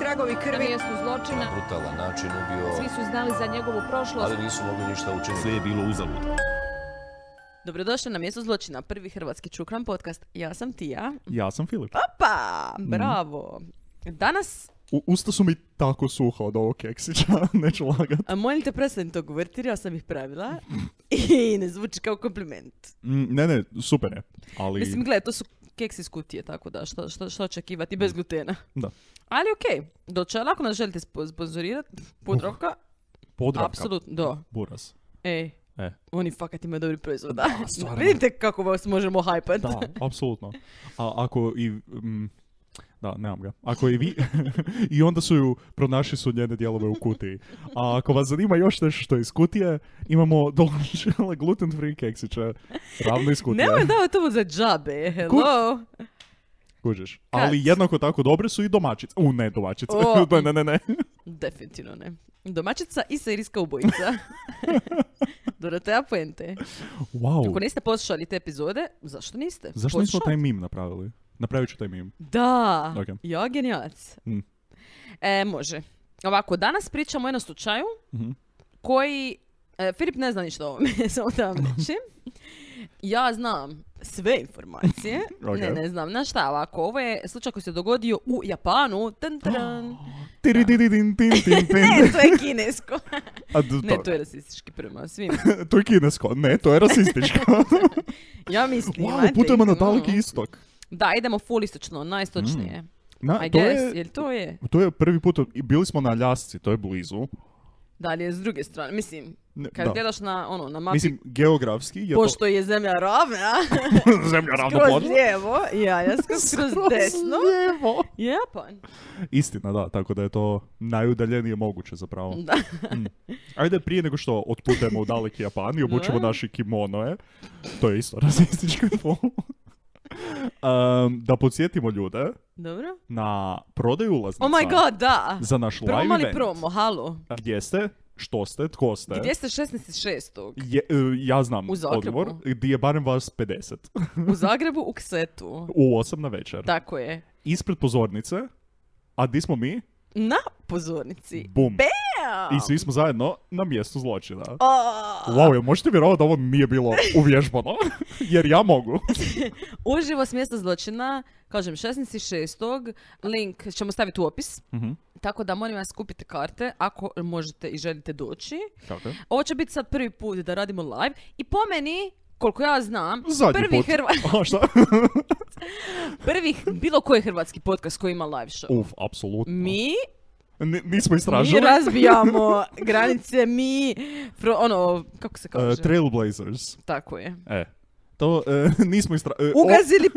tragovi krvi. Na mjestu zločina. Na brutalan način ubio. Svi su znali za njegovu prošlost. Ali nisu mogli ništa učiniti. Sve je bilo uzalud. Dobrodošli na mjesto zločina, prvi hrvatski čukran podcast. Ja sam Tija. Ja sam Filip. Opa, mhm. bravo. Danas u, usta su mi tako suha od ovog keksića, neću lagat. A molim te prestani to govoriti ja sam ih pravila mhm. i ne zvuči kao kompliment. Mm, ne, ne, super je. Ali... Mislim, gledaj, to su keks iz kutije, tako da što što što očekivati bez glutena. Da. Ali okej, okay. dočela, ako nas želite sponzorirati, Podravka. Uh, Apsolutno, da. Buras. Ej, E. Oni fakat imaju dobri proizvod. Da, Vidite kako vas možemo hajpati. Da, apsolutno. A ako i mm, da, nemam ga. Ako i vi... I onda su ju, pronašli su njene dijelove u kutiji. A ako vas zanima još nešto što iz kutije, imamo dolažele gluten free keksiće. Ravno iz kutije. Nemoj to za džabe, hello. Kužiš. Ali jednako tako dobre su i domačice. U, ne domačice. ne, ne, ne, Definitivno ne. Domačica i serijska ubojica. Dorate Puente. Wow. Ako niste poslušali te epizode, zašto niste? Zašto nismo taj mim napravili? Napravit ću taj Da, okay. genijalac. Mm. E, može. Ovako, danas pričamo o jednom slučaju mhm. koji... E, Filip ne zna ništa o ovome, samo da vam mhm. reći. Ja znam sve informacije. okay. Ne, ne znam. na šta, ovako, ovo je slučaj koji se dogodio u Japanu. Tan, ne, to je kinesko. ne, to je rasistički prema svim. to je kinesko. Ne, to je rasističko. ja mislim, wow, na istok. Da, idemo full istočno, najistočnije. Mm. I to guess, je, jel to je? To je prvi put, bili smo na Aljasci, to je blizu. Dalje, s druge strane, mislim, kad gledaš na, ono, na mapi... Mislim, geografski je Pošto je zemlja ravna... zemlja ravna Skroz lijevo, ja, ja skroz, desno. Japan. Istina, da, tako da je to najudaljenije moguće zapravo. Da. Mm. Ajde, prije nego što otputemo u daleki Japan i obučemo naše kimonoje. to je isto Um, da podsjetimo ljude Dobro. na prodaju ulaznica. Oh my god, da. Za naš promo live event. promo, halo. Gdje ste? Što ste? Tko ste? Gdje ste 16.6. Je, e, ja znam U odgovor. Gdje je barem vas 50. u Zagrebu u Ksetu. U 8 na večer. Tako je. Ispred pozornice. A di smo mi? Na pozornici. Bum. Bam! I svi smo zajedno na mjestu zločina. Oh. Wow, jel možete vjerovati da ovo nije bilo uvježbano? Jer ja mogu. Uživo s mjesta zločina, kažem 16.6. Link ćemo staviti u opis. Mhm. Tako da molim vas kupite karte ako možete i želite doći. Tako Ovo će biti sad prvi put da radimo live. I po meni, koliko ja znam, Zadnji prvi šta? prvi bilo koji hrvatski podcast koji ima live show. Uf, apsolutno. Mi mi nismo istražili. Mi razbijamo granice, mi, pro, ono, kako se eh, kaže? trailblazers. Tako je. E. To eh, nismo istražili. Eh, Ugazili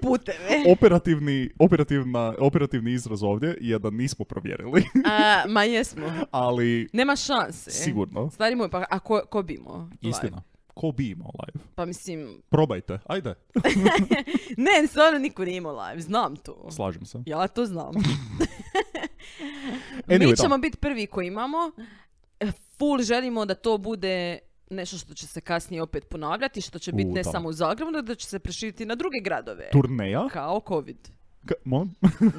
puteve. operativni, izraz ovdje je da nismo provjerili. ma jesmo. Ali... Nema šanse. Sigurno. Stari moj, pa a ko, bi imao Istina. Ko bi imao live? Pa mislim... Probajte, ajde. ne, stvarno niko nije imao live, znam to. Slažem se. Ja to znam. Mi ćemo biti prvi koji imamo. E, full želimo da to bude nešto što će se kasnije opet ponavljati, što će biti ne samo u Zagrebu, nego da će se preširiti na druge gradove. Turneja? Kao COVID.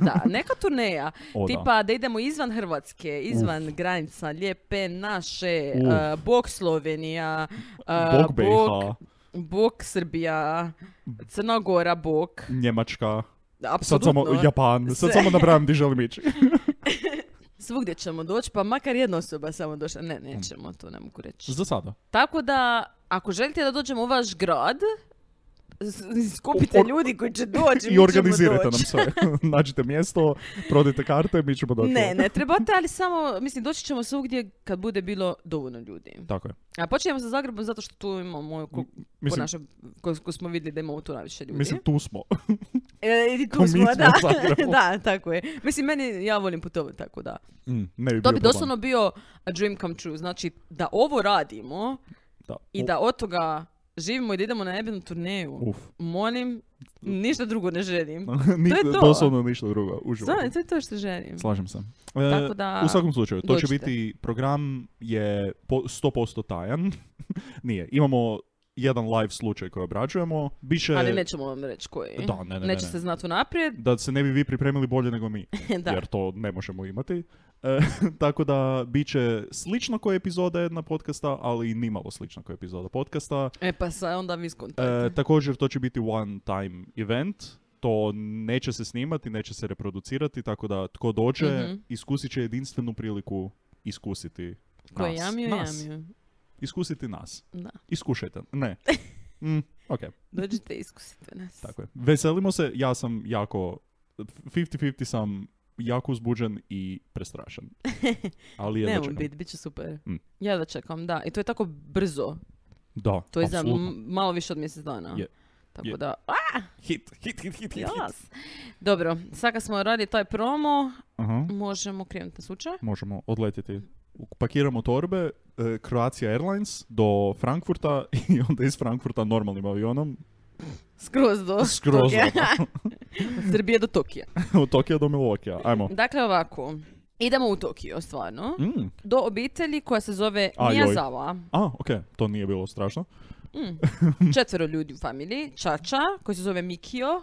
da, neka turneja. Tipa da. idemo izvan Hrvatske, izvan granica, lijepe naše, e, bok Slovenija, e, bok, bok, Srbija, Crna Gora, bok. Njemačka. Apsolutno. Sad samo Japan, sad samo napravim di želim ići. Svugdje ćemo doći, pa makar jedna osoba samo došla. Ne, nećemo, to ne mogu reći. Za sada. Tako da, ako želite da dođemo u vaš grad, skupite ljudi koji će doći. I organizirajte nam sve. Nađite mjesto, prodajte karte, mi ćemo doći. Ne, ne trebate, ali samo, mislim, doći ćemo svugdje kad bude bilo dovoljno ljudi. Tako je. A počinjemo sa Zagrebom zato što tu imamo, ko, mislim, smo vidjeli da imamo tu najviše ljudi. Mislim, tu smo. e, i tu smo, da. da, tako je. Mislim, meni, ja volim putovati, tako da. Mm, to bi doslovno bio a dream come true. Znači, da ovo radimo i da od toga živimo i da idemo na jebenu turneju. Uf. Molim, ništa drugo ne želim. to je to. Doslovno ništa drugo. To je to što želim. Slažem se. E, da, u svakom slučaju, to će biti, program je sto 100% tajan. Nije. Imamo jedan live slučaj koji obrađujemo. biše Ali nećemo vam reći koji. Da, ne, ne, ne, ne. se znati unaprijed. Da se ne bi vi pripremili bolje nego mi. da. Jer to ne možemo imati. E, tako da bit će slično koja epizoda jedna podcasta, ali i nimalo slično koja epizoda podcasta. E pa sa onda vi e, Također to će biti one time event, to neće se snimati, neće se reproducirati, tako da tko dođe mm-hmm. iskusit će jedinstvenu priliku iskusiti Ko nas. Jamio, nas. Jamio. Iskusiti nas. Da. Iskušajte. Ne. Mm, ok. Dođite iskusite nas. Tako je. Veselimo se, ja sam jako 50-50 sam jako uzbuđen i prestrašen. Ali ja ne, bit, bit će super. Mm. Ja da čekam, da. I to je tako brzo. Da, To je za malo više od mjesec dana. Je. Tako Je. da, Hit, hit, hit, hit, hit. Dobro, sad kad smo radili taj promo, možemo krenuti na slučaj. Možemo odletjeti. Pakiramo torbe, eh, Croatia Airlines do Frankfurta i onda iz Frankfurta normalnim avionom Skroz do Skroz Tokija. do. Srbije do Tokija. Od Tokija do Milokija. Ajmo. Dakle, ovako. Idemo u Tokio, stvarno. Mm. Do obitelji koja se zove A, Miyazawa. A, okej. To nije bilo strašno. Mm. Četvero ljudi u familiji. Čača, koji se zove Mikio.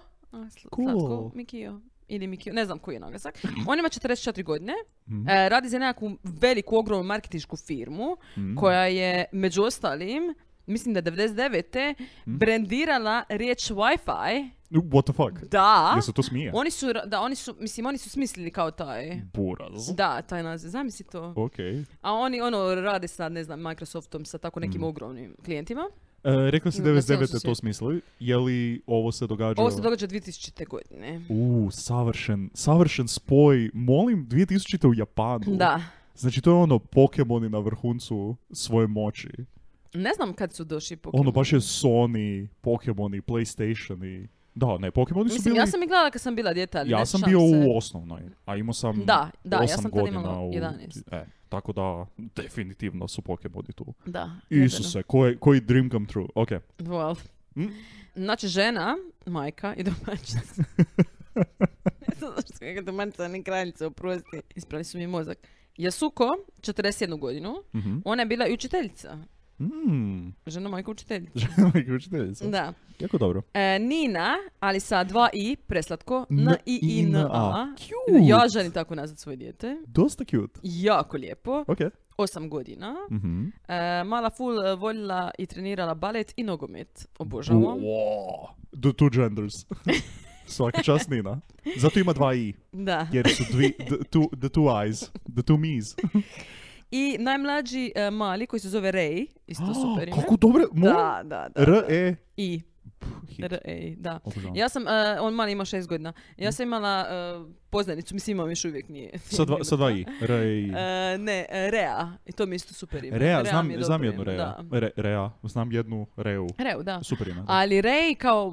Cool. Mikio. Ili Mikio, ne znam koji je naglasak. On ima 44 godine. Mm. E, radi za nekakvu veliku, ogromnu marketinšku firmu mm. koja je, među ostalim, mislim da 99. brandirana hm? brendirala riječ Wi-Fi. What the fuck? Da. Jer se to smije? Oni su, da, oni su, mislim, oni su smislili kao taj... Buraz. Da, taj naziv. Zamisli to. Okej. A oni, ono, rade sa, ne znam, Microsoftom, sa tako nekim hm. ogromnim klijentima. E, rekla si 99. to smislili. Je li ovo se događa... Ovo se događa 2000. godine. Uuu, savršen, savršen spoj. Molim, 2000. u Japanu. Da. Znači to je ono Pokemoni na vrhuncu svoje moći. Ne znam kad su došli Pokemoni. Ono baš je Sony, Pokemoni, Playstationi. Da, ne, Pokemoni su bili... ja sam ih gledala kad sam bila djeta, ali Ja sam bio se. u osnovnoj, a imao sam da, da, 8 ja sam godina imala 11. E, tako da, definitivno su Pokemoni tu. Da. Isuse, koji, koji dream come true. Ok. Well. Hm? Znači, žena, majka i domaćica. ne znam zašto je domaćica, ni kraljica, oprosti. Isprali su mi mozak. Jasuko, 41 godinu, mm-hmm. ona je bila i učiteljica. Mm. Žena majka učiteljica. Žena majka učiteljica. Da. Jako dobro. E, Nina, ali sa dva i, preslatko, na i i n a. Cute. Ja želim tako nazvat svoje dijete. Dosta cute. Jako lijepo. Okej. Osam godina. Mm-hmm. E, mala ful e, voljela i trenirala balet i nogomet. Obožavam. Wow. The two genders. Svaka čast Nina. Zato ima dva i. Da. Jer su dvi, the, two, the two eyes. The two me's. I najmlađi e, mali koji se zove Ray, isto super ime. Kako Dobro? Da, da, da. R-E. I. Hit. E, da. Ja sam, e, on mali ima šest godina. Ja sam imala uh, poznanicu, mislim imam još uvijek nije. Sa dva, sa i, ne, Rea, i to mi isto super ime. Rea, znam, znam jednu Rea. Re, Rea, znam jednu Reu. Reu, da. Super ime. Ali Rej kao,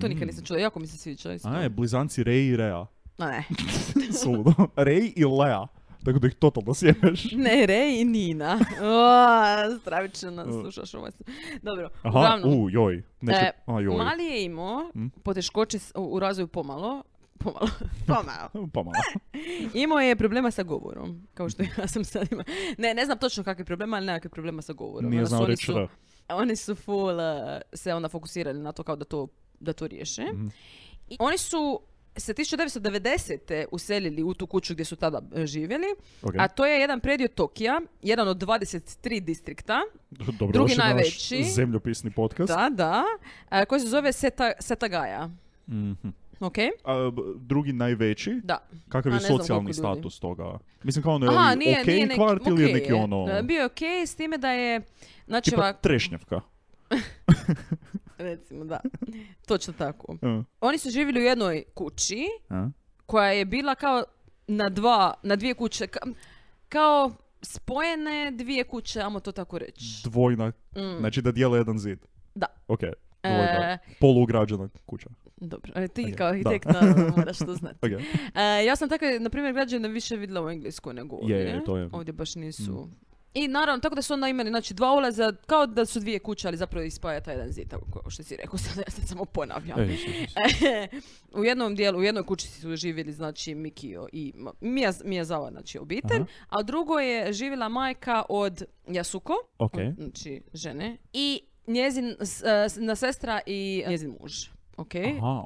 to nikad nisam mm. čula, jako mi se sviđa. Isto. A je, blizanci Ray i Rea. A ne. Suludo. Rej i Lea. Tako da ih totalno sjemeš. Ne, re i Nina. stravično nas slušaš ovo. Dobro, uglavnom, e, Mali je imao hm? poteškoće u razvoju pomalo, pomalo. Pomalo. pomalo. Imao je problema sa govorom, kao što ja sam sad ima. Ne, ne znam točno kakve problema, ali nekakve problema sa govorom. Nije ono znao reći Oni su full e, se onda fokusirali na to kao da to, da riješe. Mhm. I oni su se 1990. uselili u tu kuću gdje su tada e, živjeli, okay. a to je jedan predio Tokija, jedan od 23 distrikta, Dobro, drugi najveći. Naš zemljopisni podcast. Da, da, e, koji se zove Seta, Setagaja. Mm-hmm. Okay. A, drugi najveći? Da. Kakav je socijalni status toga? Mislim kao ono je Aha, nije, ok kvart okay ili je neki ono... Bio je ok s time da je... Znači, Tipa ovak... trešnjavka. Recimo, da. Točno tako. Oni su živjeli u jednoj kući koja je bila kao na dva, na dvije kuće. kao spojene dvije kuće, ajmo to tako reći. Dvojna. Mm. Znači da dijele jedan zid. Da. Ok. E. Dvojna. Polugrađena kuća. Dobro, ali ti kao arhitekt moraš to znati. E, ja sam tako, na primjer, građana više vidjela u Englesku nego ovdje. to Ovdje baš nisu mm. I naravno, tako da su onda imali znači, dva ulaza, kao da su dvije kuće, ali zapravo ispaja taj jedan zid, što si rekao, sad ja sad samo ponavljam. E, u jednom dijelu, u jednoj kući su živjeli, znači, Mikio i Mija, Zava, znači, obitelj, Aha. a drugo je živjela majka od Jasuko, znači, žene, i njezin, eh, na sestra i njezin muž ok?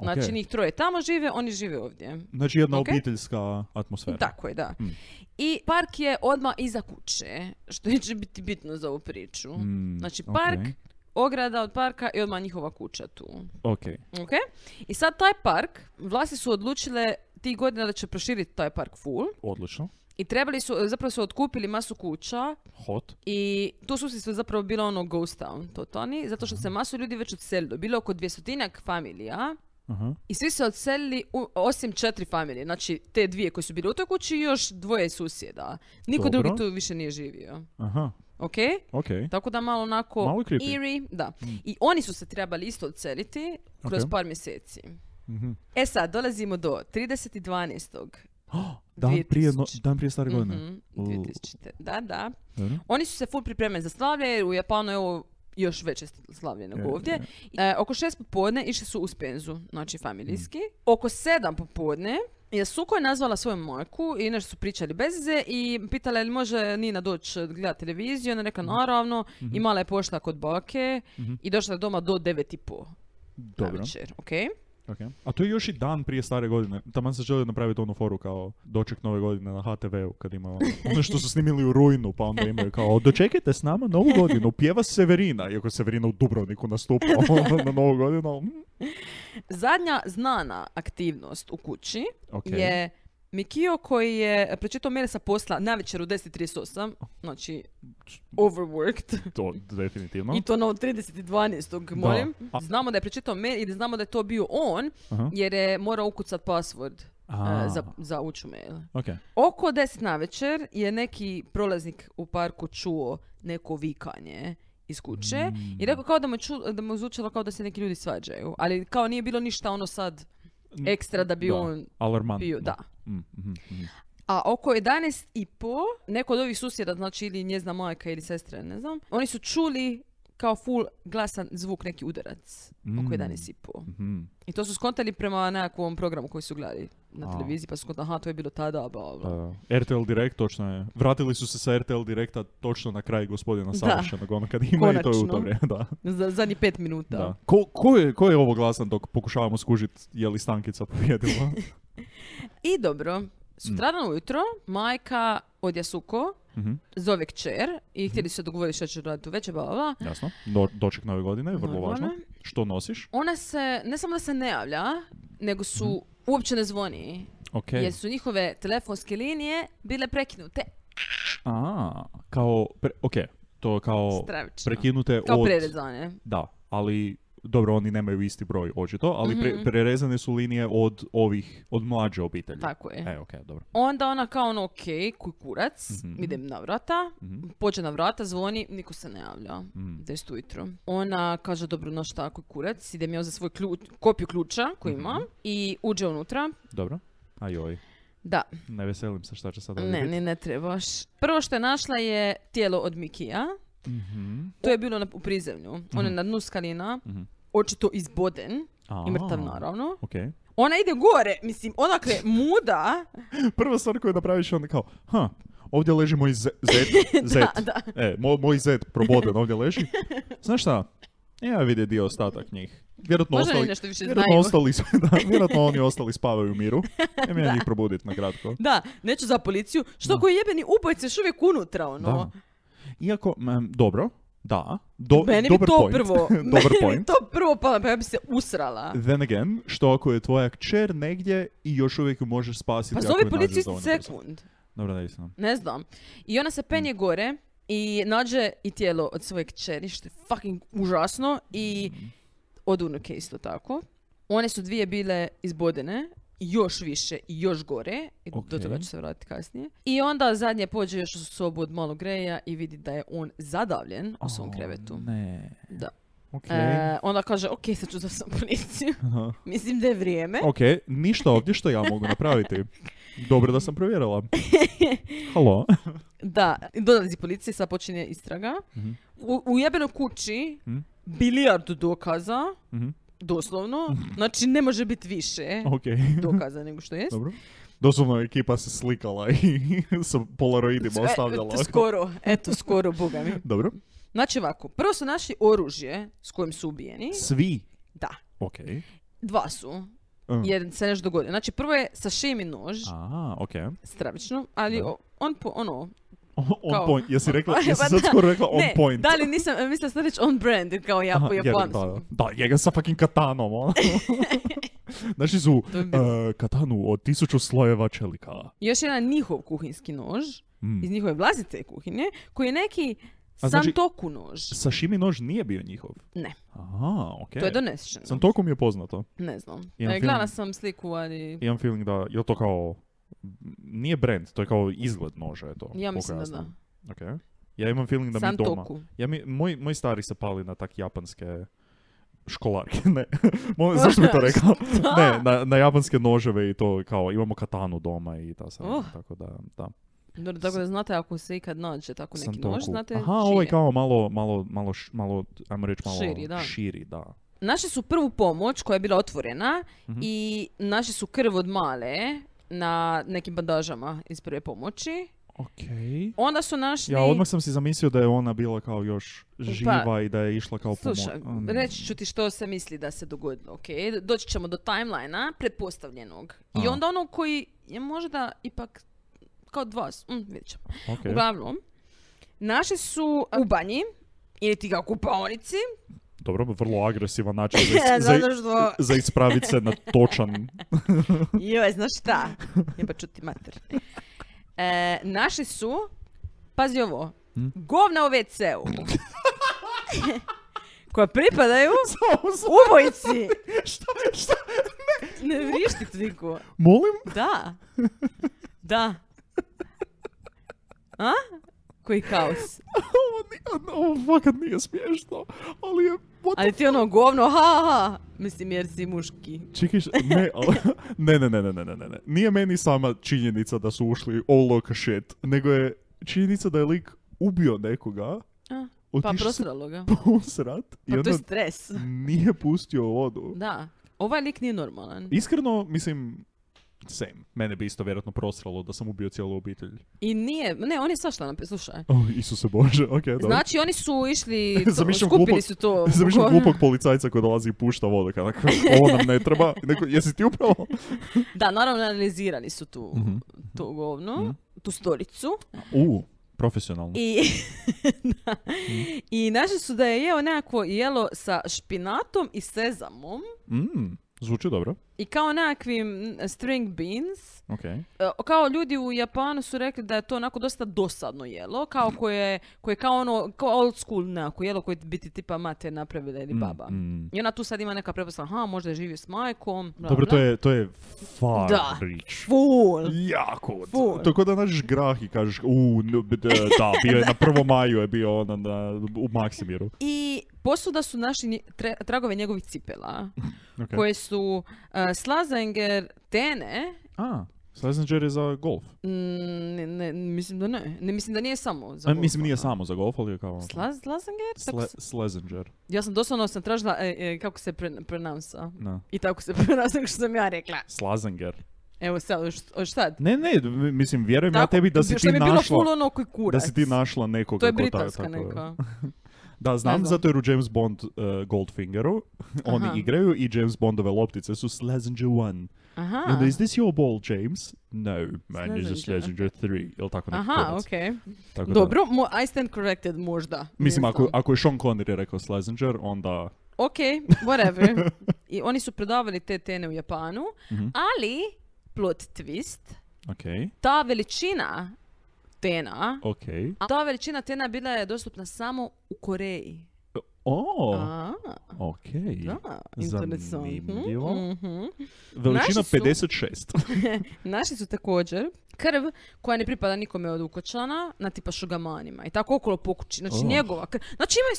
Znači njih troje tamo žive, oni žive ovdje. Znači jedna obiteljska atmosfera. Tako je, da. Hmm. I park je odmah iza kuće, što će biti bitno za ovu priču. Hmm, znači park, ograda od parka i odmah njihova kuća tu. Ok. Ok? I sad taj park, vlasti su odlučile tih godina da će proširiti taj park full. Odlično. I trebali su, e, zapravo su otkupili masu kuća. Hot. I to su se zapravo bilo ono ghost town, to toni, zato što mhm. se masu ljudi već odselilo. Bilo oko dvjestotinak familija. uh I svi se odselili, osim četiri familije, znači te dvije koje su bile u toj kući i još dvoje susjeda. Niko drugi tu više nije živio. Aha. Ok? Ok. Tako da malo onako... Malo eerie, da. Mhm. I oni su se trebali isto odseliti kroz par mjeseci. E sad, dolazimo do 30.12. Dan prije, no, dan prije stare godine. Mhm, da, da. Oni su se full pripremili za slavlje, u Japanu je ovo još veće slavlje nego ovdje. E, oko šest popodne išli su u Spenzu, znači familijski. Mhm. Oko sedam popodne je Suko je nazvala svoju majku i nešto su pričali bez ize, i pitala je li može Nina doći gledati televiziju. Ona je rekla mhm. naravno mm-hmm. i je pošla kod bake i došla je doma do devet i po. Dobro. večer, okay? A to je još i dan prije stare godine. Tamo se želi napraviti onu foru kao doček nove godine na HTV-u kad ima ono, ono što su snimili u rujnu pa onda imaju kao dočekajte s nama novu godinu, pjeva Severina, iako Severina u Dubrovniku nastupa ono, na novu godinu. Mm. Zadnja znana aktivnost u kući je Mikio koji je e, pročitao mene sa posla na večer u 10.38, znači overworked. To, definitivno. I to na 30.12. molim. Znamo da je pročitao mail i znamo da je to bio on, jer je morao ukucat password. E, za, za mail. Oko 10 na večer je neki prolaznik u parku čuo neko vikanje iz kuće i mm. rekao kao da mu, da mu zvučalo kao da se neki ljudi svađaju, ali kao nije bilo ništa ono sad ekstra da bi on bio. Da. Mm, mm, mm, A oko 11 i po, neko od ovih susjeda, znači ili njezna majka ili sestra, ne znam, oni su čuli kao full glasan zvuk, neki udarac oko 11 i po. Mm-hmm. I to su skontali prema nekakvom programu koji su gledali na televiziji, pa su kod, aha, to je bilo tada, bla, bla. RTL Direct, točno je. Vratili su se sa RTL Direkta točno na kraj gospodina Savršenog, ono kad ima Konačno. i to je u to vrijeme, da. Za, ni pet minuta. Da. Ko, ko, je, ko ovo glasan dok pokušavamo skužit je li Stankica pobjedila? I dobro, sutradan mm. ujutro majka od Jasuko mm-hmm. zove kćer i mhm. htjeli su se dogovoriti što će raditi u bla, Jasno, doček nove godine je vrlo važno. Što nosiš? Ona se, ne samo da se ne javlja, nego su mhm. uopće ne zvoni. Okay. Jer su njihove telefonske linije bile prekinute. A, kao, pre, ok, to kao Stravično. prekinute kao od... Kao Da, ali dobro, oni nemaju isti broj očito, ali pre, mhm. prerezane su linije od ovih, od mlađe obitelji. Tako je. E, dobro. Onda ona kao ono, ok, kuj kurac, mhm. idem na vrata, mm pođe na vrata, zvoni, niko se ne javlja. Mm. ujutro. Ona kaže, dobro, no šta, kuj kurac, idem ja za svoj ključ, kopiju ključa koju mm imam i uđe unutra. Dobro, ajoj. Da. Ne veselim se šta će sad Ne, ne, ne trebaš. Prvo što je našla je tijelo od Mikija mm To je bilo na, u prizemlju. mm On je mhm. na dnu skalina, mm-hmm. očito izboden i mrtav naravno. Okay. Ona ide gore, mislim, odakle muda. Prva stvar koju napraviš onda kao, ha, ovdje leži moj zet, zet. da, da. E, moj zet proboden ovdje leži. Znaš šta, ja vidi dio ostatak njih. Vjerojatno ostali, nešto vjerojatno, ostali, da, oni ostali spavaju u miru. nema ja njih probudit na kratko. Da, neću za policiju. Što koji jebeni ubojci još uvijek unutra, ono. Iako, um, dobro, da, do, meni bi to point. prvo, dobar meni point. to prvo pala, pa ja bi se usrala. Then again, što ako je tvoja kćer negdje i još uvijek ju možeš spasiti Pa zove je policiju sekund. Dobro, da istina. Ne znam. I ona se penje mm. gore i nađe i tijelo od svojeg kćeri, što je fucking užasno. I mm. od unuke isto tako. One su dvije bile izbodene još više i još gore. I okay. Do toga ću se vratiti kasnije. I onda zadnje pođe još u sobu od malog greja i vidi da je on zadavljen oh, u svom krevetu. Ne. Da. Okay. E, onda kaže, ok, sad ću sam policiju. Mislim da je vrijeme. Ok, ništa ovdje što ja mogu napraviti. Dobro da sam provjerila. Halo? da, dolazi policija, sad počinje istraga. mm U, u jebenoj kući, mm bilijardu dokaza. Mhm. Doslovno. Znači, ne može biti više okay. dokaza nego što jest. Dobro. Doslovno ekipa se slikala i sa polaroidima ostavljala. E, skoro, eto, skoro, boga mi. Dobro. Znači ovako, prvo su našli oružje s kojim su ubijeni. Svi? Da. Ok. Dva su. Mm. Jer se nešto dogodio. Znači, prvo je sa i nož. Aha, ok. Stravično, ali on po, ono, on kao, point, jesi rekla, pa jesi sad skoro rekla on ne, point. Da, li nisam, e, mislila sam reći on brand, kao ja po japonsku. Pa da, da, sa fucking katanom, ono. Znači su uh, katanu od tisuću slojeva čelika. Još jedan njihov kuhinski nož, mm. iz njihove vlastite kuhinje, koji je neki a znači, Santoku nož. Sashimi nož nije bio njihov? Ne. Aha, okej. Okay. To je donešeno. Santoku mi je poznato. Ne znam. E, gledala sam sliku, ali... Imam feeling da je to kao nije brand, to je kao izgled noža, je to. Ja mislim da da. Ja imam feeling da Santoku. mi doma... Ja mi, moj, moj stari se pali na tak japanske školarke, ne. Mo, zašto bi to rekao? ne, na, na, japanske noževe i to kao imamo katanu doma i ta sam, uh. tako da, da. tako da znate ako se ikad nađe tako neki nož, znate Aha, ovo je ovaj kao malo, malo, malo, malo, ajmo reći malo širi, da. Širi, da. su prvu pomoć koja je bila otvorena mhm. i naše su krv od male na nekim bandažama iz prve pomoći. Okay. Onda su našli... Ja odmah sam si zamislio da je ona bila kao još pa, živa i da je išla kao pomoć. Slušaj, mm. reći ću ti što se misli da se dogodilo, ok? Doći ćemo do timelina, pretpostavljenog. A. I onda ono koji je možda ipak kao dva, mm, vidjet Uglavnom, naše su u banji, ili ti kao u kupaonici, dobro, vrlo agresivan način za, is, za, za ispraviti se na točan... Joj, znaš šta? Jeba pa ću ti mater. E, naši su, pazi ovo, hmm? govna u WC-u. koja pripadaju ubojici. šta, šta? Ne, ne vrišti Tviku. Molim? Da. Da. A? Koji kaos. ovo, ono, ovo fakat nije smiješno, ali je... Ali ti ono govno, ha, ha, mislim jer si muški. Čekiš, ne, ali, ne, ne, ne, ne, ne, ne, ne. Nije meni sama činjenica da su ušli all look shit, nego je činjenica da je lik ubio nekoga, A, pa prosralo ga. Posrat, pa to je stres. Nije pustio vodu. Da, ovaj lik nije normalan. Iskreno, mislim, same. Mene bi isto vjerojatno prosralo da sam ubio cijelu obitelj. I nije, ne, oni svašta napisao, slušaj. Oh, Isuse Bože, okej, dobro. Znači, oni su išli, to, skupili su to. Zamišljam glupog policajca koji dolazi i pušta vode, kada ovo nam ne treba. Neko, jesi ti upravo? da, naravno, analizirani su tu, mm-hmm. tu govnu, tu storicu. Uh. Profesionalno. I, da. Mhm. I našli su da je jeo nekakvo jelo sa špinatom i sezamom. Mm. Zvuči dobro. I kao nekakvim string beans Okay. E, kao ljudi u Japanu su rekli da je to onako dosta dosadno jelo, kao koje, koje kao ono, kao old school neko jelo koje bi ti tipa mater napravila ili mm, baba. Mm, mm. I ona tu sad ima neka preposla, ha, možda je živio s majkom. Bla, Dobro, bla. to je, to je far da. Rich. Full. Jako. Full. Tako da nađeš grah i kažeš, u, da, bio je na prvo maju je bio ona na, u Maksimiru. I posuda su naši tragove njegovih cipela, okay. koje su uh, e, Slazenger tene, A. Slazenger je za golf. Mm, ne, ne, mislim da ne. ne. Mislim da nije samo za A, golf. Mislim nije samo za golf, ali je kao... Ono. Sla, Slazenger? Sle, Ja sam doslovno sam tražila e, e, kako se pre, No. I tako se kao što sam ja rekla. Slazenger. Evo sad, šta? Ne, ne, mislim, vjerujem tako, ja tebi da si ti bi našla... Bilo ono kurac. Da si ti našla nekoga To je britanska neka. Da, znam, zato jer u James Bond uh, Goldfingeru oni igraju i James Bondove loptice su Slazenger 1. Aha. I is this your ball, James? No, man, is a Schlesinger 3, ili tako neki Aha, okej. Okay. Dobro, mo, I stand corrected možda. Mislim, ako, ako je Sean Connery rekao Schlesinger, onda... Ok, whatever. I oni su prodavali te tene u Japanu, mm-hmm. ali, plot twist, okay. ta veličina tena, okay. a ta veličina tena bila je dostupna samo u Koreji. O, A, ok. Da, mhm. Veličina Naši 56. Naši su također krv koja ne pripada nikome od ukočana na tipa šugamanima i tako okolo pokući. Znači oh. njegova krv. Znači imaju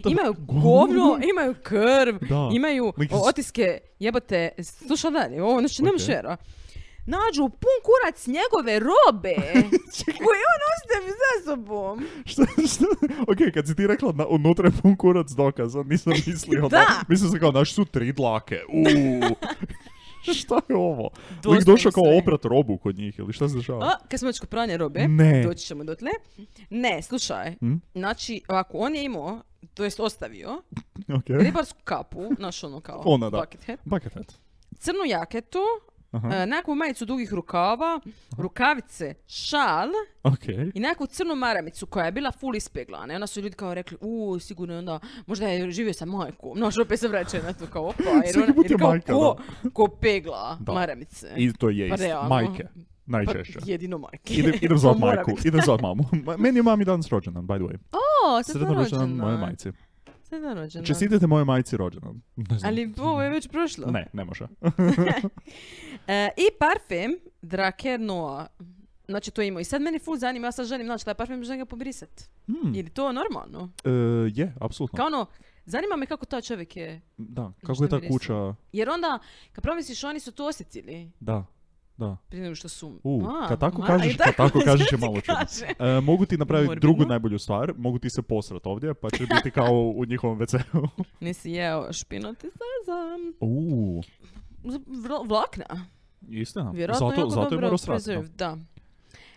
sve. Imaju govno, imaju krv, imaju otiske jebate. Slušaj dalje, ovo znači okay. nemaš vjera nađu pun kurac njegove robe koje on ostavi za sobom. što, šta? Ok, kad si ti rekla na, unutra pun kurac dokaza, nisam mislio da. da. Mislim se kao, naš su tri dlake. Uuu. šta je ovo? Lik došao kao oprat robu kod njih ili šta se dešava? A, kad smo već kod pranje robe, ne. doći ćemo tle. Ne, slušaj, hmm? znači ovako, on je imao, to jest ostavio, okay. ribarsku kapu, naš ono kao Ona, bucket da. hat. Bucket hat. Crnu jaketu, Uh, eh, nekakvu majicu dugih rukava, Aha. rukavice, šal okay. i nekakvu crnu maramicu koja je bila full ispeglana. I onda su ljudi kao rekli, u, sigurno je onda, možda je živio sa majkom. No, što opet se vraćaju na to kao, opa, jer, ona, jer kao, majka, ko, ko pegla da. maramice. I to je pa majke. Pa najčešće. Pa jedino majke. Idem, idem zvat majku, idem zvat mamu. Meni je mami danas rođendan, by the way. O, oh, rođendan. moje majci. Sretna rođendan. Čestitate moje majci rođendan. Ali ovo je već prošlo. Ne, ne može. e, I parfem Drake Noa. Znači to imao I sad meni ful zanima, ja sad želim znači taj parfem, želim ga pobrisat. Mm. Je li to normalno? E, je, apsolutno. Kao ono, zanima me kako ta čovjek je. Da, znači, kako je ta kuća. Jer onda, kad promisliš, oni su to osjetili. Da. Da. Prije nego što su... U, a, tako kažeš, kad tako kažeš je malo čudno. E, mogu ti napraviti drugu najbolju stvar, mogu ti se posrat ovdje, pa će biti kao u njihovom WC-u. Nisi jeo i sezam. U. Vlakna. Istina. Vjerojatno zato, jako zato dobro je preserv, da.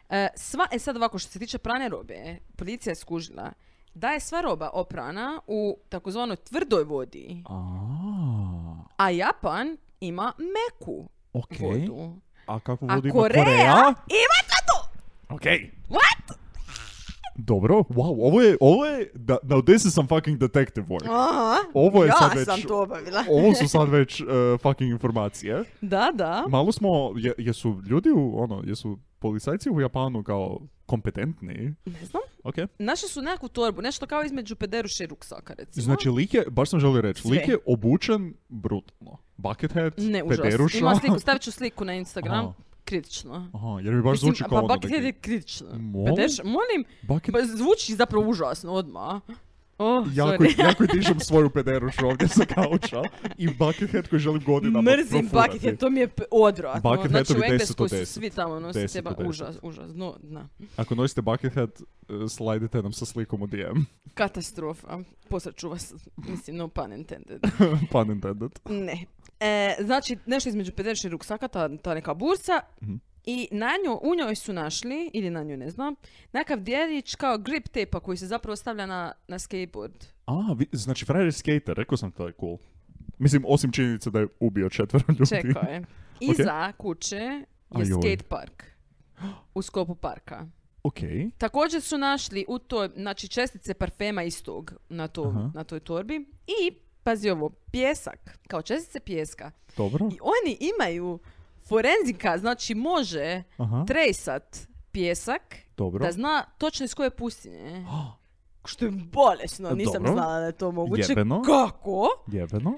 E, sva, e sad ovako, što se tiče prane robe, policija je skužila da je sva roba oprana u takozvanoj tvrdoj vodi. A, a Japan ima meku okay. A Coreia, Coreia e Matatu! Ok. What? Dobro, wow, ovo je, ovo je, da, now this is some fucking detective work. Aha, ovo je ja sad već, sam to obavila. ovo su sad već e, fucking informacije. Da, da. Malo smo, je, jesu ljudi u, ono, jesu policajci u Japanu kao kompetentni? Ne znam. Ok. Naše su nekakvu torbu, nešto kao između pederuše i ruksaka, recimo. Znači, lik baš sam želio reći, like lik je obučen brutalno. Buckethead, ne, pederuša. Ima sliku, stavit ću sliku na Instagram kritično. Aha, jer mi baš Mislim, zvuči kao pa ono Buckethead neki... je kritično. Pa molim? Pa molim, Bucket... pa zvuči zapravo užasno odmah. Oh, jako, sorry. jako dižem svoju pederušu ovdje sa kauča i Buckethead koji želim godinama Mrzim profurati. Buckethead, to mi je odvratno. Buckethead znači, u Engleskoj su svi tamo nosite, užas, užas, no, na. Ako nosite Buckethead, e, slajdite nam sa slikom u DM. Katastrofa, posreću vas, mislim, no pun intended. pun intended. Ne, E, znači, nešto između 56 ruksaka, ta, ta neka bursa. Mhm. I na nju, u njoj su našli, ili na nju ne znam, nekakav djelić kao grip tepa koji se zapravo stavlja na, na skateboard. A, znači frajer je skater, rekao sam to je cool. Mislim, osim činjenice da je ubio četvrno ljudi. Čekao je. Iza kuće je skate park. U skopu parka. Okej. Također su našli u toj, znači čestice parfema istog na, to, na toj torbi i pazi ovo, pjesak, kao čestice pjeska. Dobro. I oni imaju, forenzika, znači može Aha. tresat pjesak Dobro. da zna točno iz koje pustinje. Što je bolesno, nisam Dobro. znala da je to moguće. Jebeno. Kako? Jebeno.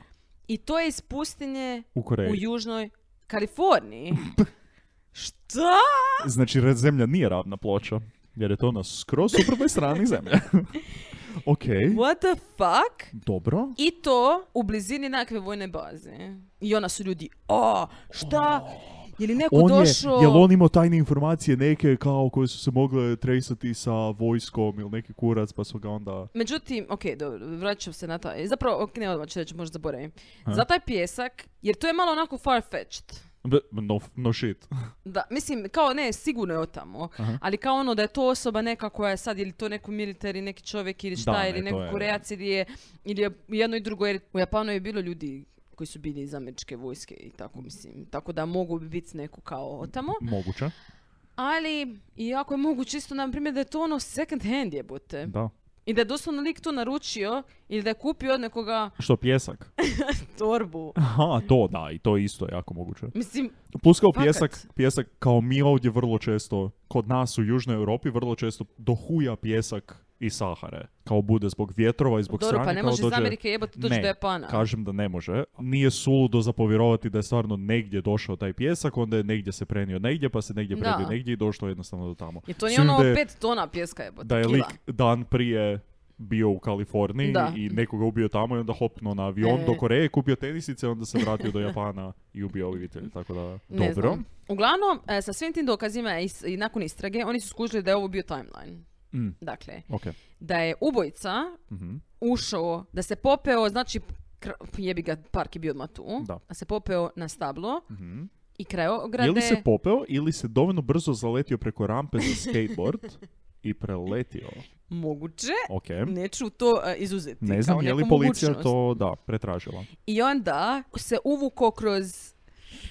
I to je iz pustinje u, u južnoj Kaliforniji. Šta? Znači, zemlja nije ravna ploča, jer je to na skroz suprotnoj strani zemlje. Ok. What the fuck? Dobro. I to u blizini nekakve vojne baze. I ona su ljudi, O, šta? Oh. Je li neko on došao... Je, li on imao tajne informacije neke kao koje su se mogle tresati sa vojskom ili neki kurac pa su ga onda... Međutim, ok, dobro, vraćam se na taj... Zapravo, ok, ne odmah ću reći, možda zaboravim. Za taj pjesak, jer to je malo onako far-fetched no, no shit. Da, mislim, kao ne, sigurno je otamo, ali kao ono da je to osoba neka koja je sad, ili to neko militari, neki čovjek ili šta, ili neko koreac, ili je, ili je jedno i drugo, jer u Japanu je bilo ljudi koji su bili iz američke vojske i tako mislim, tako da mogu biti neko kao otamo. Moguće. Ali, iako je moguće isto, na primjer, da je to ono second hand jebote. Da. I da je doslovno lik to naručio ili da je kupio od nekoga... Što, pjesak? torbu. Aha, to da, i to isto je jako moguće. Mislim, Plus kao pjesak, pjesak, kao mi ovdje vrlo često, kod nas u Južnoj Europi vrlo često dohuja pjesak i Sahare. Kao bude zbog vjetrova i zbog Dobro, pa ne može dođe... iz Amerike jebati do Japana. kažem da ne može. Nije suludo zapovjerovati da je stvarno negdje došao taj pjesak, onda je negdje se prenio negdje, pa se negdje prenio negdje i došlo jednostavno do tamo. I to nije ono pet tona pjeska jebati. Da je lik dan prije bio u Kaliforniji da. i nekoga ubio tamo i onda hopno na avion e. do Koreje, kupio tenisice, onda se vratio do Japana i ubio obitelj, tako da ne dobro. Znam. Uglavnom, e, sa svim tim dokazima i, i nakon istrage, oni su skužili da je ovo bio timeline. Mm. Dakle, da je ubojica mm ušao, da se popeo, znači, kr- jebi ga, park je bio odmah tu, da. se popeo na stablo, mhm. i kreo grade... Ili se popeo ili se dovoljno brzo zaletio preko rampe za skateboard i preletio. Moguće. Okay. Neću to e, izuzeti. Ne znam je li policija mogućnost. to da, pretražila. I onda se uvuko kroz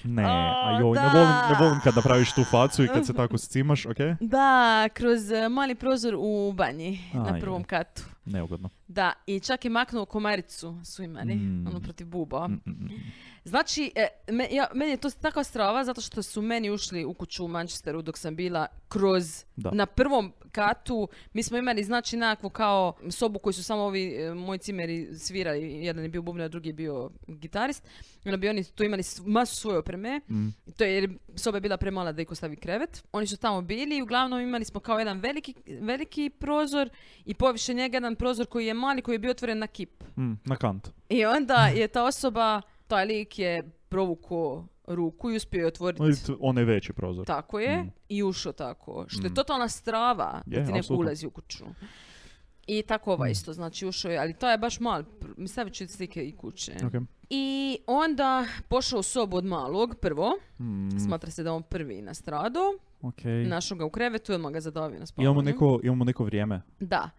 ne, a joj, ne volim, ne volim kada praviš tu facu i kad se tako scimaš, ok? Da, kroz e, mali prozor u banji, na prvom katu. Neugodno. Da, i čak je maknuo komaricu svoj mm. ono protiv buba. Mm, mm, mm, Znači, e, ja, meni je to takva strava zato što su meni ušli u kuću u Manchesteru dok sam bila kroz na prvom katu. Mi smo imali znači nekakvu kao sobu koju su samo ovi e, moji cimeri svirali. Jedan je bio bubnjar, drugi je bio gitarist. Onda bi oni tu imali masu svoje opreme. Mm. To je, jer soba je bila premala da ih stavi krevet. Oni su tamo bili i uglavnom imali smo kao jedan veliki, veliki prozor i poviše njega jedan prozor koji je mali koji je bio otvoren na kip. Mm, na kant. I onda je ta osoba taj lik je provukao ruku i uspio je otvoriti... Onaj veći prozor. Tako je. Mm. I ušao tako. Što je mm. totalna strava da ti neko ulazi u kuću. I tako ova mm. isto, znači ušao je, ali to je baš mal, mi stavit ću slike i kuće. I onda pošao u sobu od malog prvo, smatra se da on prvi na stradu, Našao ga u krevetu, odmah ga zadavio na spavanje. Imamo imamo neko vrijeme. Da.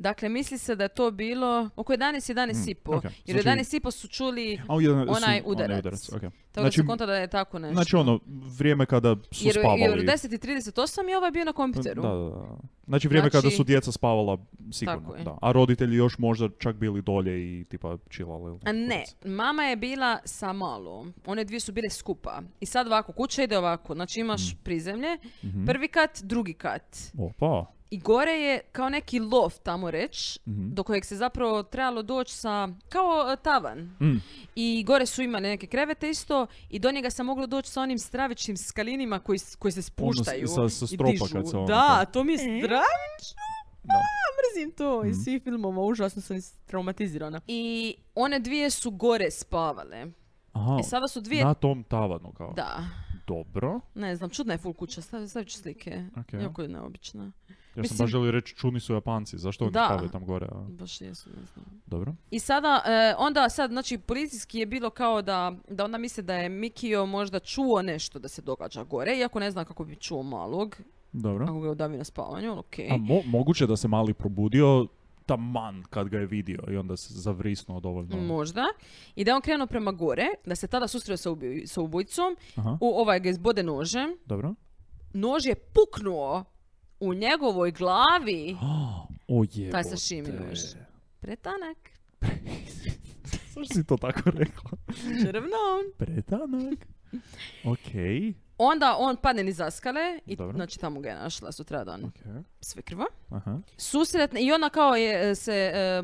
Dakle, misli se da je to bilo oko 11, 11 i po. Mm, jer znači, 11 i po su čuli onaj udarac. Tako znači, da se konta da je tako nešto. Znači ono, vrijeme kada su jer, spavali. Jer 10.38 je ovaj bio na kompjuteru. Da, da, da. Znači vrijeme znači- kada su djeca spavala sigurno. Da. A roditelji još možda čak bili dolje i tipa čilali. A ne, mama je bila sa malo. One dvije su bile skupa. I sad ovako, kuća ide ovako. Znači imaš mm. prizemlje, mhm. prvi kat, drugi kat. Opa i gore je kao neki lov tamo reč, mhm. do kojeg se zapravo trebalo doći sa, kao e, tavan. Mm. I gore su imali neke krevete isto i do njega se moglo doći sa onim stravičnim skalinima koji, koji se ono spuštaju ono, sa i dižu. Ono da, to mi je e. stravično. mrzim to iz mhm. svih filmova, užasno sam traumatizirana. I one dvije su gore spavale. Aha, e, sada su dvije... Na tom tavanu kao? Da. Dobro. Ne znam, čudna je full kuća, stavit ću slike. Okay. Jako je neobična. Ja sam baš želio reći čudni su Japanci, zašto oni spavaju tam gore? Baš jesu, ne znam. Dobro. I sada, e, onda sad, znači policijski je bilo kao da, da ona misle da je Mikio možda čuo nešto da se događa gore, iako ne zna kako bi čuo malog, Dobro. ako ga je udavio na spavanju, ali okej. A moguće da se mali probudio taman kad ga je vidio i onda se zavrisnuo dovoljno. Možda. I da je on krenuo prema gore, da se tada susreo sa, ubi- ubojicom, u, ovaj ga izbode nožem, dobro. nož je puknuo u njegovoj glavi. O jebote. Taj sa nož. Pretanak. Sam si to tako rekla. Červnon. Pretanak. Okej. Onda on padne niz zaskale i znači tamo ga je našla sutradan. Okay. Sve krvo. Aha. Susretne i ona kao je e, se e,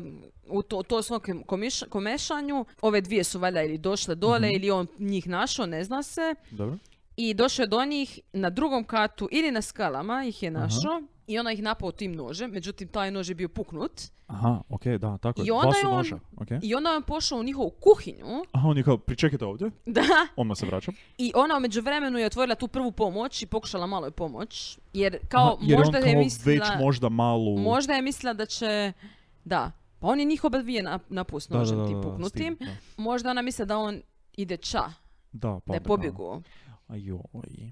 u to, to svom komiš, komešanju, ove dvije su valjda ili došle dole mm-hmm. ili on njih našao, ne zna se. Dobro i došao je do njih na drugom katu ili na skalama ih je našao i ona ih napao tim nožem, međutim taj nož je bio puknut. Aha, okej, okay, da, tako je. Onda je noža, I onda je on pošao u njihovu kuhinju. Aha, on je kao, pričekajte ovdje. Da. Onda se vraćam. I ona umeđu vremenu je otvorila tu prvu pomoć i pokušala malo je pomoć. Jer kao Aha, možda je, on mislila... već možda malu... Možda je mislila da će... Da. Pa on je njih dvije na, napust nožem tim puknutim. Možda ona misle da on ide ča. Da, pa, da je Ajoj,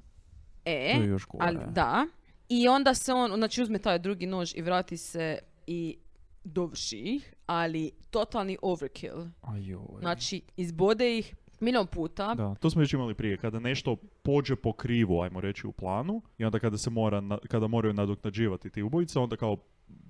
E, to je još Ali, da. I onda se on, znači uzme taj drugi nož i vrati se i dovrši ih, ali totalni overkill. Ajoj. Znači, izbode ih milion puta. Da, to smo već imali prije, kada nešto pođe po krivu, ajmo reći, u planu, i onda kada se mora, kada moraju nadoknađivati ti ubojice, onda kao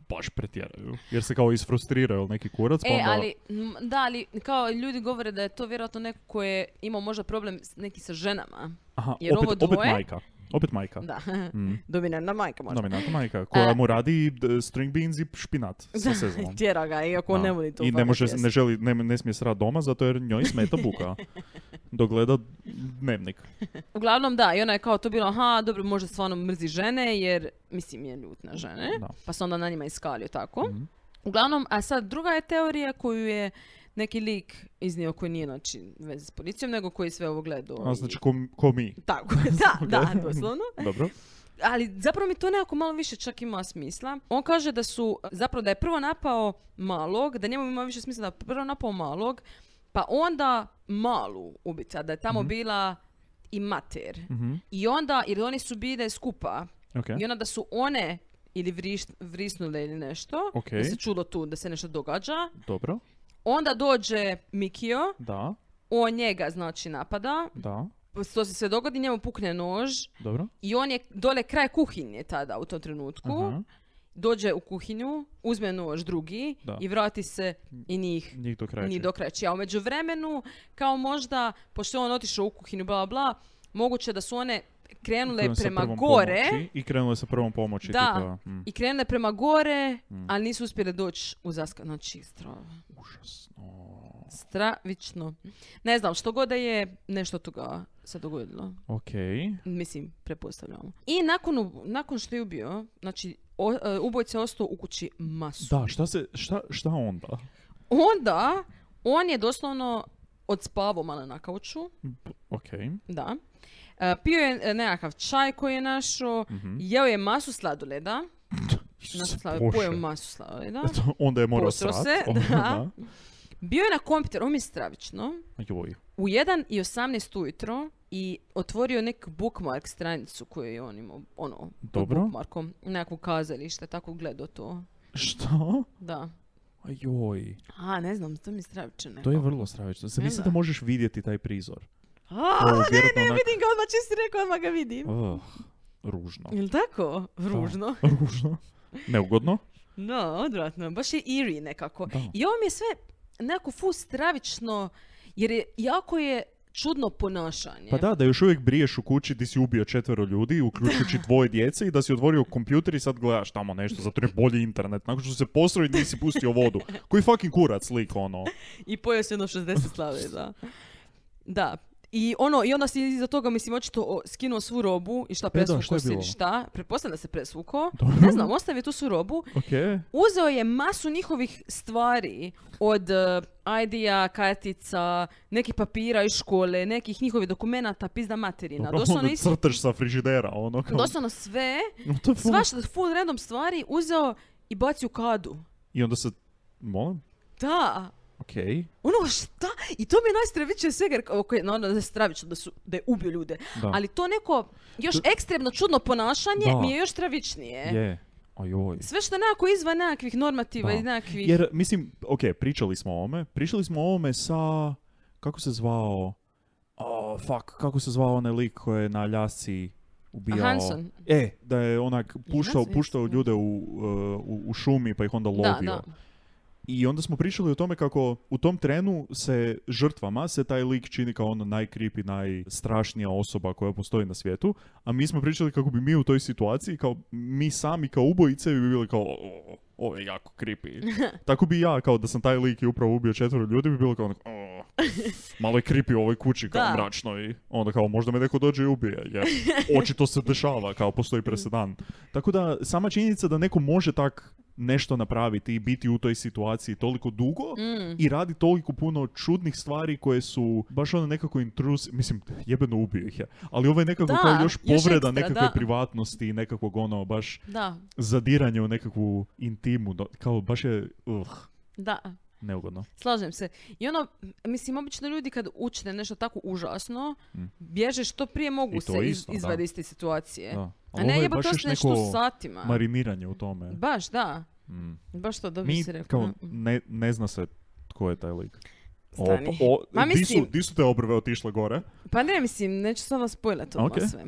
baš pretjeraju. Jer se kao isfrustriraju neki kurac. E, pa e, ali, da, ali kao ljudi govore da je to vjerojatno neko ko je imao možda problem neki sa ženama. Jer ovo dvoje... opet majka. Opet majka. Da. Mm. Dominantna majka možda. Dominantna majka koja mu radi string beans i špinat sa Tjera ga, iako on ne voli to. I ne, može, ne, želi, ne, ne smije srati doma zato jer njoj smeta buka. dogleda dnevnik. Uglavnom da, i ona je kao to bilo, aha, dobro, možda stvarno mrzi žene jer, mislim, je ljut na žene, pa se onda na njima iskalio tako. Mhm. Uglavnom, a sad druga je teorija koju je neki lik iznio koji nije znači veze s policijom, nego koji sve ovo gledao. A znači ko, ko mi. Tako, da, da, doslovno. Dobro. Ali zapravo mi to nekako malo više čak ima smisla. On kaže da su, zapravo da je prvo napao malog, da njemu ima više smisla da je prvo napao malog, pa onda malu ubica, da je tamo mhm. bila i mater. Mhm. I onda, jer oni su bile skupa. I onda da su one ili vrisnule ili nešto. Okay. se čulo tu da se nešto događa. Dobro. Onda dođe Mikio. Da. On njega znači napada. Da. To se sve dogodi, njemu pukne nož. Dobro. I on je dole kraj kuhinje tada u tom trenutku dođe u kuhinju, uzme nož drugi i vrati se i njih, njih ni A umeđu vremenu, kao možda, pošto on otišao u kuhinju, bla, bla, moguće da su one krenule prema gore. I krenule sa prvom pomoći. Da, mm. i krenule prema gore, mm. ali nisu uspjele doći u zaska. Znači, Užasno. Stravično. Ne znam, što god da je, nešto toga se dogodilo. Ok. Mislim, prepostavljamo. I nakon, nakon što je ubio, znači o, e, ubojica je ostao u kući masu. Da, šta, se, šta, šta onda? Onda, on je doslovno odspavao malo na kauču. Ok. Da. E, pio je e, nekakav čaj koji je našao, mm-hmm. jeo je masu sladoleda. Masu sladoleda, pojeo masu sladoleda. onda je morao srat. se, da. da. Bio je na kompjuteru, ovo mi je stravično. Joj. U 1 i 18 ujutro i otvorio nek bookmark stranicu koju je on imao, ono, Dobro. bookmarkom, nekakvo kazalište, tako gledao to. Što? Da. Ajoj. A, ne znam, to mi je stravično To je vrlo stravično. Se mislim da možeš vidjeti taj prizor. A, ne, ne, vidim ga, odmah čisto rekao, odmah ga vidim. Oh, ružno. Ili tako? Ružno. ružno. Neugodno. No, odvratno. Baš je eerie nekako. I ovo mi je sve nekako fu stravično, jer je, jako je čudno ponašanje. Pa da, da još uvijek briješ u kući di si ubio četvero ljudi, uključujući dvoje djece i da si otvorio kompjuter i sad gledaš tamo nešto, zato je bolji internet. Nakon što se postroji nisi pustio vodu. Koji fucking kurac lik ono. I pojeo se jedno 60 da. Da, i ono, i onda si iza toga, mislim, očito skinuo svu robu i šta e, presvuko si, šta, pretpostavljam da se presvuko, ne znam, ostavio tu svu robu, okay. uzeo je masu njihovih stvari od uh, eh, ID-a, kartica, nekih papira iz škole, nekih njihovih dokumenata, pizda materina. Dobro, doslovno ono sa frižidera, ono kao... Doslovno sve, no, svašta, full random stvari, uzeo i bacio kadu. I onda se, molim? Da, Okay. Ono šta? I to mi je najstravičnije svega, Okay, no, ono, da je stravično da, su, da je ubio ljude, ali to neko još ekstremno čudno ponašanje mi je još stravičnije. Je. Ajoj. Sve što nekako izvan nekakvih normativa i nekakvih... Jer, mislim, ok, pričali smo o ovome. Pričali smo o ovome sa... Kako se zvao... Oh, fuck, kako se zvao onaj lik koji je na ljasci ubijao... Hanson. E, da je onak puštao, puštao ljude u, e, u, u šumi pa ih onda lovio. Da, da. I onda smo pričali o tome kako u tom trenu se žrtvama se taj lik čini kao ono najkripi, najstrašnija osoba koja postoji na svijetu, a mi smo pričali kako bi mi u toj situaciji, kao mi sami kao ubojice bi bili kao ovo je jako kripi. Tako bi ja, kao da sam taj lik i upravo ubio četvoro ljudi, bi bilo kao ono, malo je kripi u ovoj kući, kao mračno i onda kao možda me neko dođe i ubije, jer očito se dešava, kao postoji presedan. Tako da sama činjenica da neko može tak nešto napraviti i biti u toj situaciji toliko dugo mm. i radi toliko puno čudnih stvari koje su baš ono nekako intrus, mislim jebeno ubio ih je, ali ovo je nekako da, kao još povreda još nekakve da. privatnosti i nekakvog ono baš da. zadiranje u nekakvu intimu, kao baš je uh, da. neugodno. Slažem se. I ono, mislim, obično ljudi kad učine nešto tako užasno, mm. bježe što prije mogu se isto, iz, izvadi iz te situacije. Da. A ne je baš nešto neko satima. mariniranje u tome. Baš, da. Mm. Baš to Mi, rekao. Kao, ne, ne zna se tko je taj lik. Ma, di, su, di su te obrve otišle gore? Pa ne, mislim, neću samo spojlat to okay. sve.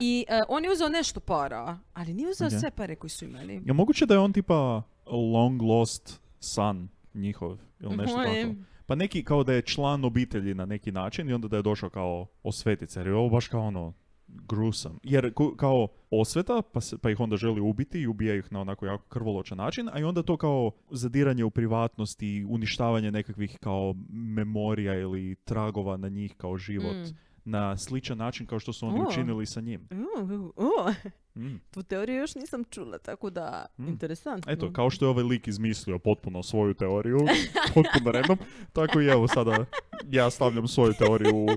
I e, on je uzeo nešto para, ali nije uzeo okay. sve pare koji su imali. Ja, moguće da je on tipa long lost son njihov ili mhm. nešto tako. Pa neki kao da je član obitelji na neki način i onda da je došao kao osvetica jer je ovo baš kao ono grusam. Jer kao osveta, pa, pa ih onda želi ubiti i ubija ih na onako jako krvoločan način, a i onda to kao zadiranje u privatnost i uništavanje nekakvih kao memorija ili tragova na njih kao život. Mm. na sličan način kao što su oni učinili sa njim. Uh, Tu teoriju još nisam čula, tako da mm. interesantno. Eto, kao što je ovaj lik izmislio potpuno svoju teoriju, potpuno redom, tako i evo sada ja stavljam svoju teoriju u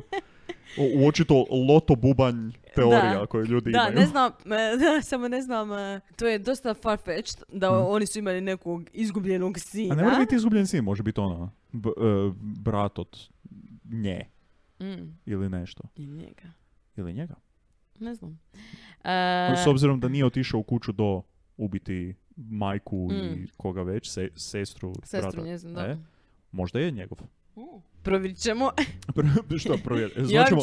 u, očito loto bubanj teorija da, koju ljudi da, Ne znam, e, samo ne znam, e, to je dosta farfetched da mm. oni su imali nekog izgubljenog sina. A ne mora biti izgubljen sin, može biti ono, b, e, brat od nje. Mm. Ili nešto. I njega. Ili njega. Ne znam. S obzirom da nije otišao u kuću do ubiti majku i mm. koga već, sestru, sestru brata. da. možda je njegov provjerit ćemo. Što provjerit? E, zvaćemo,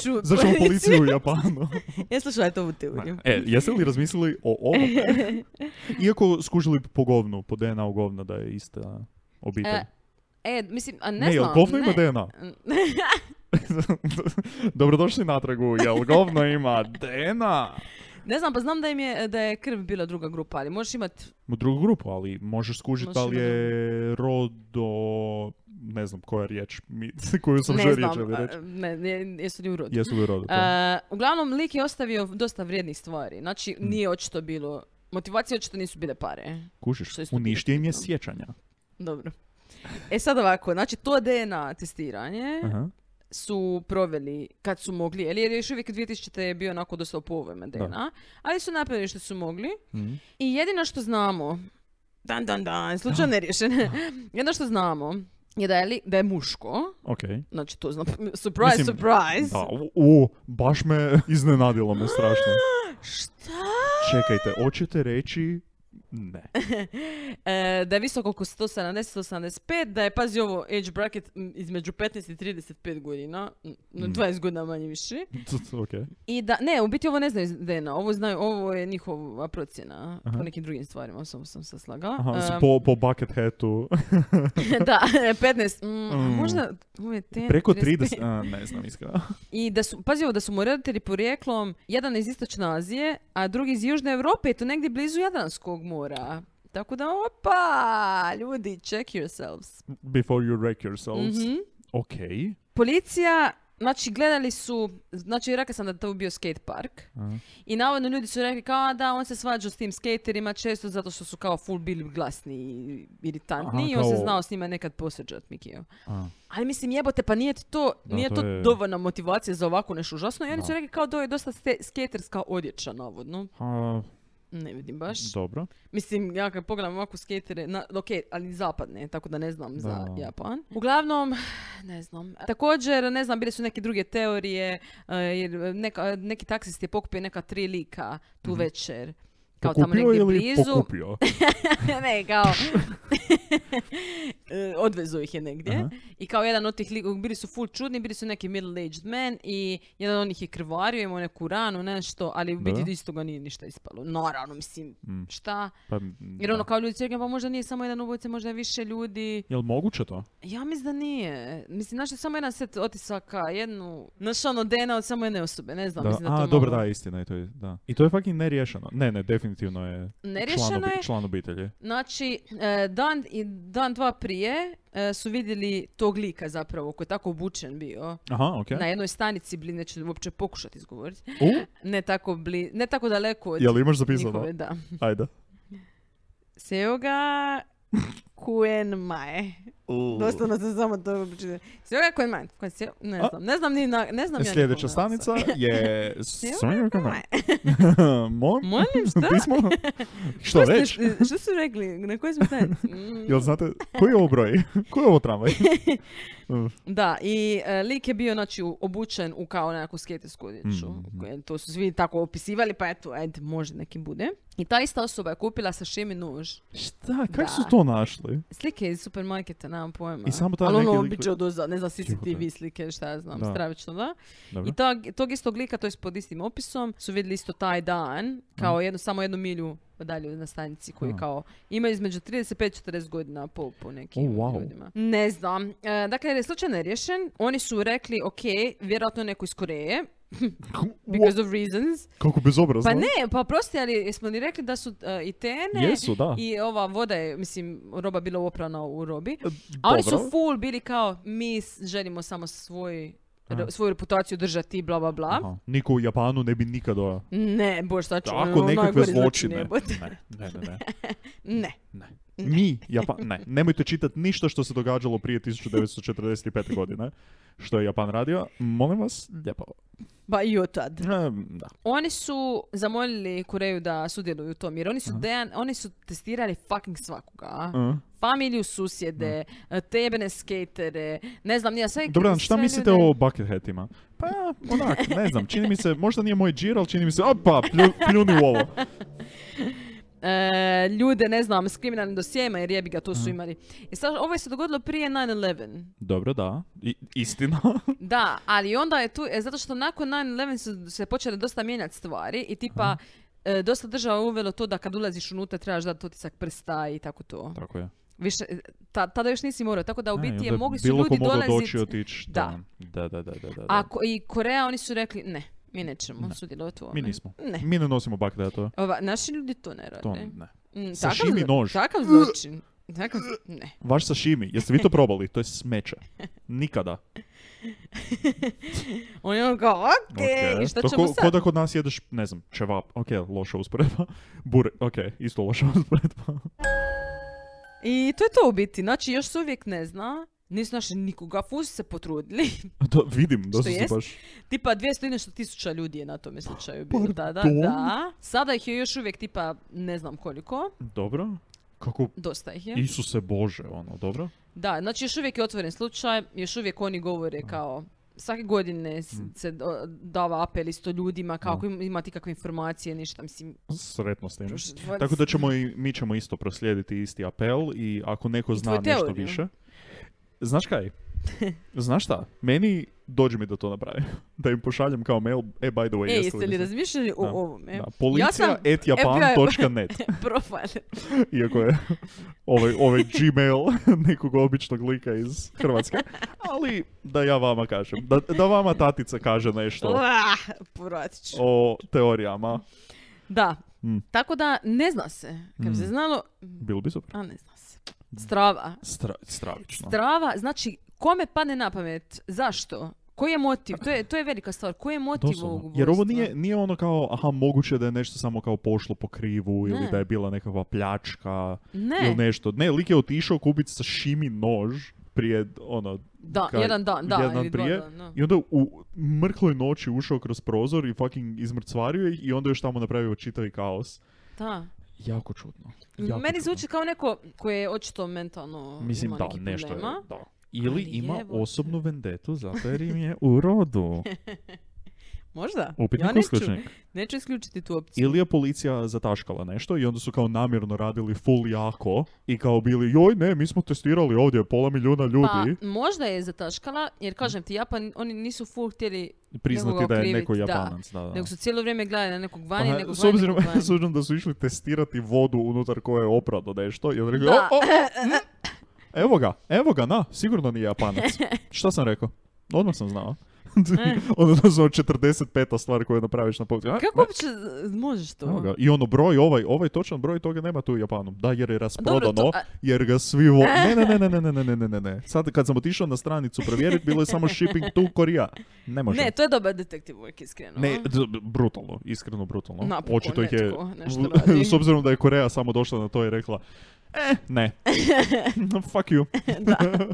ja policiju u Japanu. ja slušala je to u teoriju. E, jeste li razmislili o ovome? Iako skužili po govnu, po DNA u govna da je ista obitelj. E, e mislim, a ne, znam. Ne, govno ima DNA. Dobrodošli natrag u Jel govno ima DNA. Ne znam, pa znam da im je, da je krv bila druga grupa, ali možeš imati... Drugu grupu, ali možeš skužiti ali je rodo... Ne znam koja je riječ, Mi, koju sam ne Ne, jesu li u rodu. Jesu li u rodu, uh, Uglavnom, lik je ostavio dosta vrijednih stvari. Znači, mm. nije očito bilo... Motivacije očito nisu bile pare. Kužiš, uništio im je sjećanja. Dobro. E sad ovako, znači to DNA testiranje su proveli kad su mogli, jer još uvijek 2000. je bio onako dosta povojme DNA, ali su napravili što su mogli mm i jedino što znamo, dan, dan, dan, slučajno nerješene, jedino što znamo je da je, li, da je muško. Znači to znam, surprise, surprise. Da, u, baš me iznenadilo me strašno. Šta? Čekajte, hoćete reći ne. e, da je visoko oko 170-175, da je, pazi ovo, age bracket između 15 i 35 godina, no, 20 mm. godina manje više. I da, ne, u biti ovo ne znaju DNA, ovo znaju, ovo je njihova procjena Aha. po nekim drugim stvarima, samo sam se slagala. Aha, po, po bucket hatu. da, 15, mm, mm. možda, Preko 30, a, ne znam iskreno. I da su, pazi ovo, da su mu roditelji porijeklom, jedan iz Istočne Azije, a drugi iz Južne Europe, i to negdje blizu Jadranskog mora mora. Tako da, opa, ljudi, check yourselves. Before you wreck yourselves. Mm Ok. Policija, znači gledali su, znači rekla sam da to bio skate park. Uh -huh. I navodno ljudi su rekli kao da on se svađao s tim skaterima često zato što su kao full bili glasni i iritantni i on se znao s njima nekad posrđat Mikio. Ali mislim jebote pa nije to, nije to, je... dovoljna motivacija za ovako nešto užasno i oni su rekli kao da je dosta skaterska odjeća navodno. Ne vidim baš. Dobro. Mislim, ja kad pogledam ovako skatere, na, ok, ali zapadne, tako da ne znam za Japan. Uglavnom, ne znam. Također, ne znam, bile su neke druge teorije, eh, jer neka, neki taksist je pokupio neka tri lika tu mhm. večer kao tamo negdje blizu. ne, kao... ih je negdje. I kao jedan od tih bili su full čudni, bili su neki middle-aged men i jedan od njih je krvario, imao neku ranu, nešto, ali u biti isto ga nije ništa ispalo. Naravno, mislim, mm. šta? Pa, Jer ono, kao ljudi čekam, pa možda nije samo jedan ubojica, možda je više ljudi. Jel moguće to? Ja mislim da nije. Mislim, znaš, samo jedan set otisaka, jednu, znaš ono, DNA od samo jedne osobe, ne znam, mislim dobro, da, istina i to, da. I to je fucking neriješeno. Ne, ne, definitivno je član, obi obitelji. Znači, e, dan, i dan dva prije e, su vidjeli tog lika zapravo, koji je tako obučen bio. Aha, okay. Na jednoj stanici, bli, neću uopće pokušati izgovoriti. Ne tako, bli, ne tako daleko od Jel imaš zapisano? da. Ajde. Seoga Kuen Mae. Uh. Doslovno sam samo to pročitala. Sirora Kojman, koji si, ne znam, ne znam ni na, ne znam e, ja Sljedeća stanica je Sirora Kojman. Molim? Molim, šta? Pismo? Što reći? Što su rekli? Na kojoj smo stanici? Mm. Jel znate, koji je ovo broj? Koji je ovo tramvaj? Mm. Da, i e, lik je bio znači, obučen u kao nekakvu skatersku odjeću. Mm, mm. To su svi tako opisivali, pa eto, ed, možda nekim bude. I ta ista osoba je kupila sa šimi nuž. Šta? Kako su to našli? Slike iz supermarketa, nemam pojma. I samo taj Ali ono lik... ne znam, CCTV slike, šta ja znam, stravično, da. I tog, istog lika, to je pod istim opisom, su vidjeli isto taj dan, kao samo jednu milju dalje na stanici koji kao imaju između 35-40 godina po, nekim ljudima. Ne znam. E, dakle, jer je slučaj nerješen, oni su rekli, ok, vjerojatno neko iz Koreje, Because of reasons. Kako bezobrazno. Pa ne, pa prosti, ali smo li rekli da su e, i tene Jesu, i ova voda je, mislim, roba bila oprana u robi. E, A oni su full bili kao, mi želimo samo svoj svoju reputaciju držati, bla, bla, bla. Niko u Japanu ne bi nikada... Ne, bož, ono, znači... ću... nekakve zločine. Ne, ne, ne. ne. ne. Ne. Mi, Japan, ne, nemojte čitati ništa što se događalo prije 1945. godine, što je Japan radio. Molim vas, lijepo. Ba i od tad. da. Oni su zamolili Koreju da sudjeluju u tom, jer oni su, dejan, oni su testirali fucking svakoga. uh Familiju susjede, uh-huh. Eh, tebene skatere, ne znam, nija sve... Dobro, šta sve mislite ljude... o bucketheadima? Pa, onak, ne znam, čini mi se, možda nije moj džir, ali čini mi se, opa, pljuni u ovo. E, ljude, ne znam, s kriminalnim dosijema, jer jebi ga, to su mhm. imali. I sad, ovo se dogodilo prije 9-11. Dobro, da. istina. da, ali onda je tu, e, zato što nakon 9-11 se počele dosta mijenjati stvari i tipa, e, dosta država uvelo to da kad ulaziš unutra trebaš dati otisak prsta i tako to. Tako je. Više, tada još nisi morao, tako da u biti je mogli su ljudi dolaziti. Bilo ko mogao doći otići. Da. Da, da, da, da, A, I Koreja, oni su rekli ne. Mi nećemo ne. sudjelovati u ovome. Mi nismo. Ne. Mi ne nosimo to Ova, naši ljudi to ne rade. To ne. Mm, takav, nož. Takav zločin. Takav, ne. Vaš sashimi, jeste vi to probali? To je smeće. Nikada. On je ono kao, okay, okay. šta to ćemo ko, sad? Ko da kod nas jedeš, ne znam, čevap, okej, okay, loša usporedba. Bure, okej, isto loša usporedba. I to je to u biti. Znači, još se uvijek ne zna nisu našli nikoga, fuzi se potrudili. Da, vidim, da su baš... Tipa 200 i nešto tisuća ljudi je na tome slučaju pa bilo Pardon? tada. Da. Sada ih je još uvijek tipa ne znam koliko. Dobro. Kako... Dosta ih je. Isuse Bože, ono, dobro. Da, znači još uvijek je otvoren slučaj, još uvijek oni govore kao svake godine mm. se dava apel isto ljudima kako imati kakve informacije, ništa mislim. Sretno s tim. Tako da ćemo i, mi ćemo isto proslijediti isti apel i ako neko zna nešto više. Znaš kaj? Znaš šta? Meni dođe mi da to napravim. Da im pošaljem kao mail, e, by the way, e, jeste, li razmišljali o ovom? Da. Policija ja Iako je ovaj, ovaj gmail nekog običnog lika iz Hrvatske. Ali da ja vama kažem. Da, da vama tatica kaže nešto. Uah, o teorijama. Da. Mm. Tako da ne zna se. Kad bi se mm. znalo... Bilo bi super. A ne zna Strava. Stra, stravično. Strava, znači, kome padne na pamet? Zašto? Koji je motiv? To je, to je velika stvar. Koji je motiv Doslovno. ovog Jer ovo nije, nije ono kao, aha, moguće da je nešto samo kao pošlo po krivu ili da je bila nekakva pljačka ne. ili nešto. Ne, lik je otišao kupiti sa Šimi nož prije, ono, da, jedan dan, da, jedan prije. Dan, I onda u mrkloj noći ušao kroz prozor i fucking izmrcvario ih i onda još tamo napravio čitavi kaos. Da jako čudno. Jako Meni zvuči kao neko koje je očito mentalno Mislim, ima da, neki nešto problema. Ili ima osobnu vendetu zato jer im je u rodu. Možda. Upitnik ja neću isključiti tu opciju. Ili je policija zataškala nešto i onda su kao namjerno radili full jako i kao bili joj ne, mi smo testirali ovdje pola milijuna pa, ljudi. Pa možda je zataškala jer kažem ti Japan, oni nisu full htjeli priznati da je neko japanac. Da. Da, Nego su cijelo vrijeme gledali na nekog vani, pa, nekog s obzirom, S obzirom da su išli testirati vodu unutar koje je oprado nešto i onda O, o, evo ga, evo ga, na, sigurno nije japanac. Šta sam rekao? Odmah sam znao. E. ono, za 45. stvari koju napraviš na podcastu. Kako uopće e, možeš to? I ono broj, ovaj, ovaj točan broj toga nema tu u Japanu. Da, jer je rasprodano, jer ga svi Ne, ne, ne, ne, ne, ne, ne, ne, ne, ne. Sad kad sam otišao na stranicu provjeriti, bilo je samo shipping to Korea. Ne može. Ne, to je dobar detektiv uvijek iskreno. Ne, brutalno, iskreno brutalno. Napokon, Očito nešto je, s obzirom da je Korea samo došla na to i rekla, Eh, ne. fuck you. da.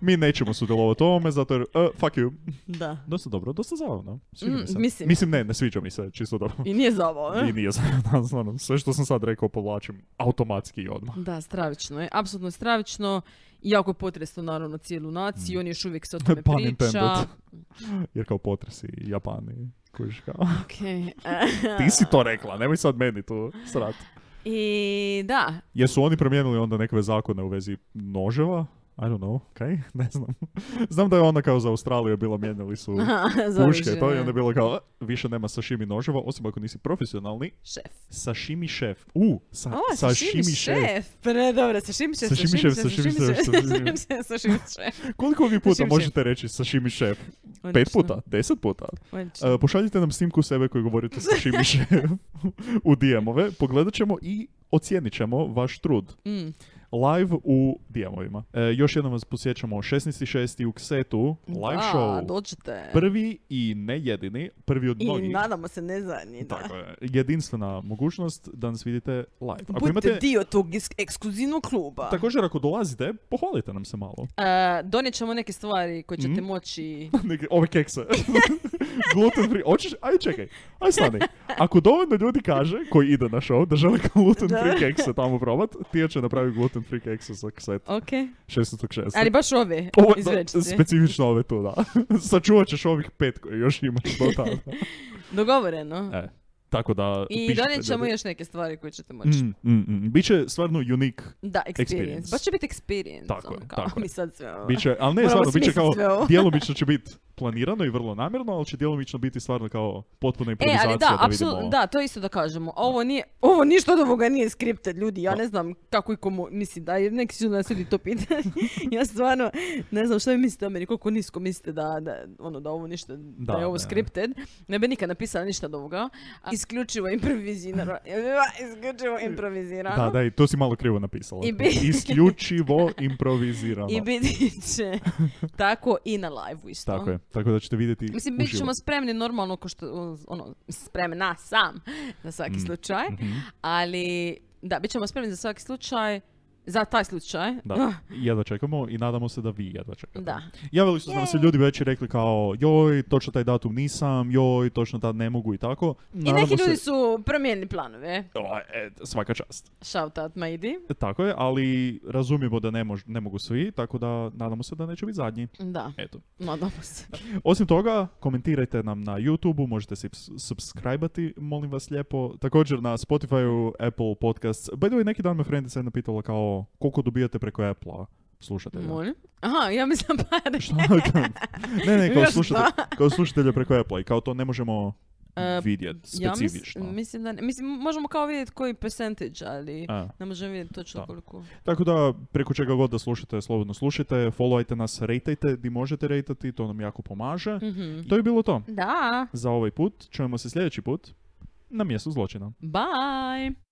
Mi nećemo sudjelovati u ovome, zato jer, uh, fuck you. Da. Dosta dobro, dosta zabavno. Mm, mislim. ne, ne sviđa mi se, čisto dobro. I nije zabavno. Eh? I nije sve što sam sad rekao povlačim automatski i odmah. Da, stravično je, apsolutno stravično. Jako je potresno naravno cijelu naciju, mm. on još uvijek se o tome Pan priča. jer kao potresi Japani, kužiš kao. Okay. Eh. Ti si to rekla, nemoj sad meni tu srati. I da. Jesu oni promijenili onda neke zakone u vezi noževa? I don't know, kaj, ne znam. znam da je ona kao za Australiju bila, mijenjali su Aha, puške to i onda bilo kao, više nema sashimi noževa, osim ako nisi profesionalni. Šef. Sashimi šef. U, sa, o, sashimi, šef. šef. Pre, dobro, sashimi šef, sashimi šef, sashimi šef, sashimi šef. Sashimi šef. Koliko vi puta sashimi možete šef. reći sashimi šef? Odlično. Pet puta? Deset puta? Uh, pošaljite nam snimku sebe koji govorite sashimi šef u DM-ove, pogledat ćemo i ocijenit ćemo vaš trud. Mm live u Dijamovima. E, još jednom vas posjećamo 16.6. u Ksetu, live da, show. Dođite. Prvi i ne jedini, prvi od I mnogih. I nadamo se ne zadnji, da. Tako je, jedinstvena mogućnost da nas vidite live. Ako Budite imate... dio tog ekskluzivnog kluba. Također ako dolazite, pohvalite nam se malo. E, donijet ćemo neke stvari koje ćete mm. moći... ove kekse. gluten free. Hoćeš, aj čekaj, aj stani. Ako dovoljno ljudi kaže, koji ide na show, da žele gluten free kekse tamo probat, ti će napraviti gluten Captain Freak Exos, kaset. Ok. 606. Ali baš ove ovo, da, Specifično ove tu, da. Sačuvat ćeš ovih pet koje još imaš do tada. Dogovoreno. E. Tako da... I donijet ćemo još neke stvari koje ćete moći. Mm, mm, mm. Biće stvarno unik da, experience. experience. Baš će biti experience. Tako ono, kao, tako mi sad sve ovo. Biće, ali ne, stvarno, biće kao, djelomično će biti planirano i vrlo namjerno, ali će djelomično biti stvarno kao potpuna improvizacija. E, ali da, apsolutno, da, to isto da kažemo. Ovo nije, ovo ništa od ovoga nije skripted, ljudi. Ja ne znam kako i komu, mislim da, jer neki su nas ljudi to pitanje. ja stvarno ne znam što vi mislite o meni, koliko nisko mislite da, da, ono, da ovo ništa, da, je ovo skripted. Ne bi nikad napisala ništa od ovoga. Isključivo improvizirano. Isključivo improvizirano. Da, da, i to si malo krivo napisala. I bi... Isključivo improvizirano. I biti će tako i na live isto. Tako tako da ćete vidjeti Mislim, bit ćemo spremni normalno, ko što, ono, spremna sam na svaki mm. slučaj, mhm. ali da, bit ćemo spremni za svaki slučaj. Za taj slučaj. Da, jedva čekamo i nadamo se da vi jedva čekate. Da. Javili su nam se ljudi već i rekli kao joj, točno taj datum nisam, joj, točno tad ne mogu i tako. I neki ljudi su promijenili planove. E, svaka čast. Shout out, Maidi. Tako je, ali razumijemo da ne, mogu svi, tako da nadamo se da neće biti zadnji. Da, Eto. nadamo se. Osim toga, komentirajte nam na youtube možete se subscribe-ati, molim vas lijepo. Također na Spotify-u, Apple Podcasts. By the way, neki dan me friendica jedna pitala kao koliko dobijate preko Apple-a slušatelja. Molim? Aha, ja mislim pare. ne, ne, kao, slušatelj, kao slušatelja preko Apple-a i kao to ne možemo e, vidjet specifično. Ja mislim da mislim, možemo kao vidjeti koji percentage, ali ne možemo vidjeti točno koliko. Tako da preko čega god da slušate, slobodno slušajte, followajte nas, rejtajte di možete rejtati, to nam jako pomaže. Mhm. To je bilo to. Da. Za ovaj put, čujemo se sljedeći put na mjestu zločina. Bye!